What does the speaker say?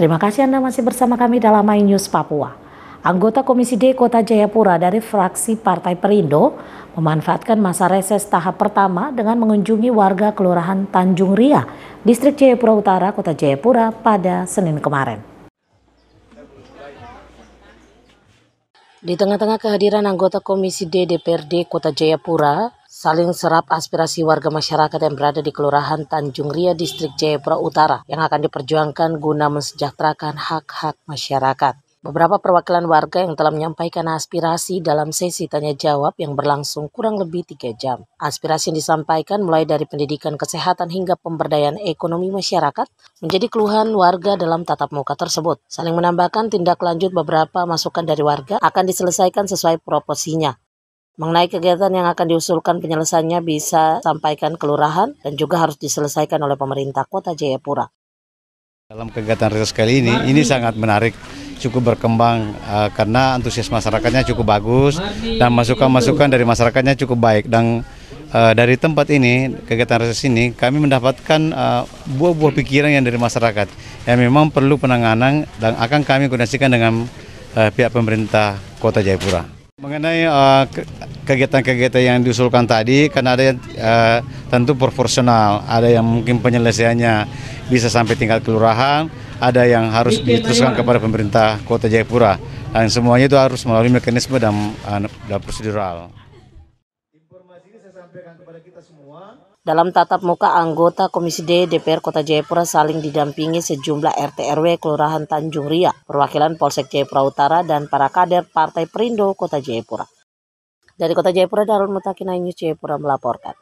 Terima kasih Anda masih bersama kami dalam My News Papua. Anggota Komisi D Kota Jayapura dari fraksi Partai Perindo memanfaatkan masa reses tahap pertama dengan mengunjungi warga Kelurahan Tanjung Ria, Distrik Jayapura Utara, Kota Jayapura pada Senin kemarin. Di tengah-tengah kehadiran anggota Komisi D DPRD Kota Jayapura, saling serap aspirasi warga masyarakat yang berada di Kelurahan Tanjung Ria, Distrik Jayapura Utara yang akan diperjuangkan guna mensejahterakan hak-hak masyarakat. Beberapa perwakilan warga yang telah menyampaikan aspirasi dalam sesi tanya jawab yang berlangsung kurang lebih tiga jam. Aspirasi yang disampaikan mulai dari pendidikan kesehatan hingga pemberdayaan ekonomi masyarakat menjadi keluhan warga dalam tatap muka tersebut. Saling menambahkan tindak lanjut beberapa masukan dari warga akan diselesaikan sesuai proposinya. Mengenai kegiatan yang akan diusulkan penyelesaiannya bisa sampaikan kelurahan dan juga harus diselesaikan oleh pemerintah Kota Jayapura. Dalam kegiatan riset kali ini, ini sangat menarik, cukup berkembang uh, karena antusias masyarakatnya cukup bagus dan masukan-masukan dari masyarakatnya cukup baik. Dan uh, dari tempat ini, kegiatan riset ini, kami mendapatkan eh, buah-buah pikiran yang dari masyarakat yang memang perlu penanganan dan akan kami koordinasikan dengan uh, pihak pemerintah Kota Jayapura. Mengenai uh, kegiatan-kegiatan yang diusulkan tadi kan ada yang eh, tentu proporsional, ada yang mungkin penyelesaiannya bisa sampai tingkat kelurahan, ada yang harus diteruskan kepada pemerintah Kota Jayapura. Dan semuanya itu harus melalui mekanisme dan, eh, dan prosedural. Dalam tatap muka anggota Komisi D DPR Kota Jayapura saling didampingi sejumlah RT RW Kelurahan Tanjung Ria, perwakilan Polsek Jayapura Utara dan para kader Partai Perindo Kota Jayapura. Dari Kota Jayapura, Darul Mutakin Ainyus Jayapura melaporkan.